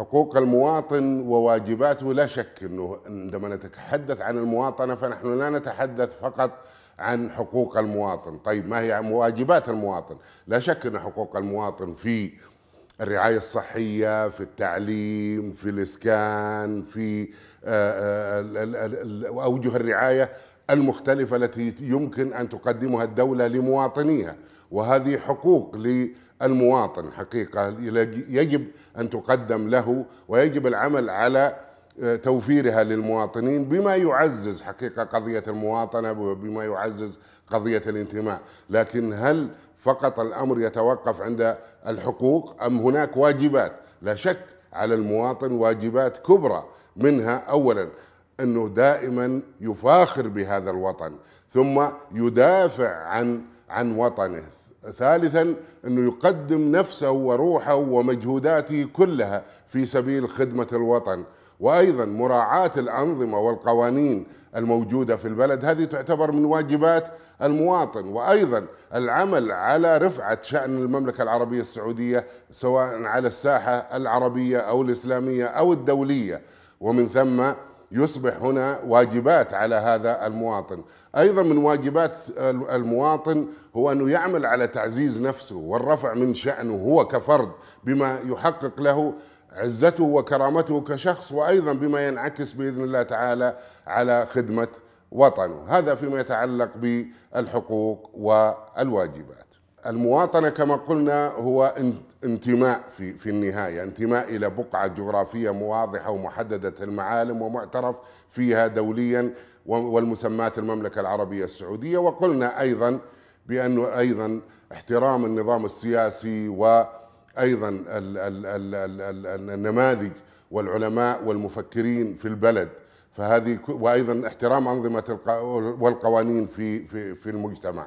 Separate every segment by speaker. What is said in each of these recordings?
Speaker 1: حقوق المواطن وواجباته لا شك انه عندما نتحدث عن المواطنه فنحن لا نتحدث فقط عن حقوق المواطن، طيب ما هي واجبات المواطن؟ لا شك ان حقوق المواطن في الرعاية الصحية في التعليم في الإسكان في آه، آه، أوجه الرعاية المختلفة التي يمكن أن تقدمها الدولة لمواطنيها وهذه حقوق للمواطن حقيقة يجب أن تقدم له ويجب العمل على آه، توفيرها للمواطنين بما يعزز حقيقة قضية المواطنة بما يعزز قضية الانتماء لكن هل فقط الأمر يتوقف عند الحقوق أم هناك واجبات لا شك على المواطن واجبات كبرى منها أولا انه دائما يفاخر بهذا الوطن ثم يدافع عن عن وطنه ثالثا انه يقدم نفسه وروحه ومجهوداته كلها في سبيل خدمه الوطن وايضا مراعاه الانظمه والقوانين الموجوده في البلد هذه تعتبر من واجبات المواطن وايضا العمل على رفعه شان المملكه العربيه السعوديه سواء على الساحه العربيه او الاسلاميه او الدوليه ومن ثم يصبح هنا واجبات على هذا المواطن أيضا من واجبات المواطن هو أنه يعمل على تعزيز نفسه والرفع من شأنه هو كفرد بما يحقق له عزته وكرامته كشخص وأيضا بما ينعكس بإذن الله تعالى على خدمة وطنه هذا فيما يتعلق بالحقوق والواجبات المواطنة كما قلنا هو انتماء في في النهايه، انتماء الى بقعه جغرافيه مواضحه ومحدده المعالم ومعترف فيها دوليا والمسمات المملكه العربيه السعوديه وقلنا ايضا بانه ايضا احترام النظام السياسي وايضا النماذج والعلماء والمفكرين في البلد فهذه وايضا احترام انظمه والقوانين في في في المجتمع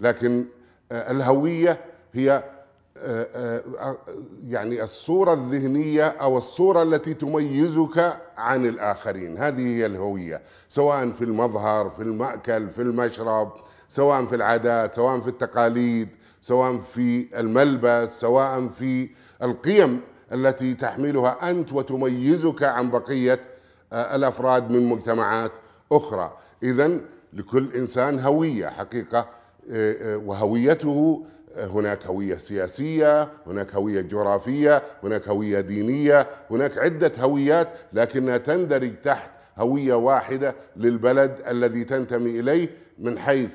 Speaker 1: لكن آه، الهويه هي آه، آه، آه، يعني الصورة الذهنية أو الصورة التي تميزك عن الآخرين هذه هي الهوية سواء في المظهر في المأكل في المشرب سواء في العادات سواء في التقاليد سواء في الملبس سواء في القيم التي تحملها أنت وتميزك عن بقية الأفراد من مجتمعات أخرى إذا لكل إنسان هوية حقيقة وهويته هناك هوية سياسية هناك هوية جغرافية هناك هوية دينية هناك عدة هويات لكنها تندرج تحت هوية واحدة للبلد الذي تنتمي إليه من حيث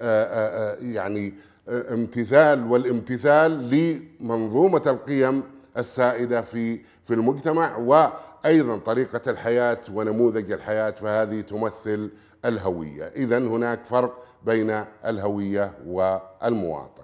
Speaker 1: آه، آه، آه، يعني امتثال والامتثال لمنظومة القيم السائدة في في المجتمع وأيضا طريقة الحياة ونموذج الحياة فهذه تمثل الهوية إذا هناك فرق بين الهوية والمواطن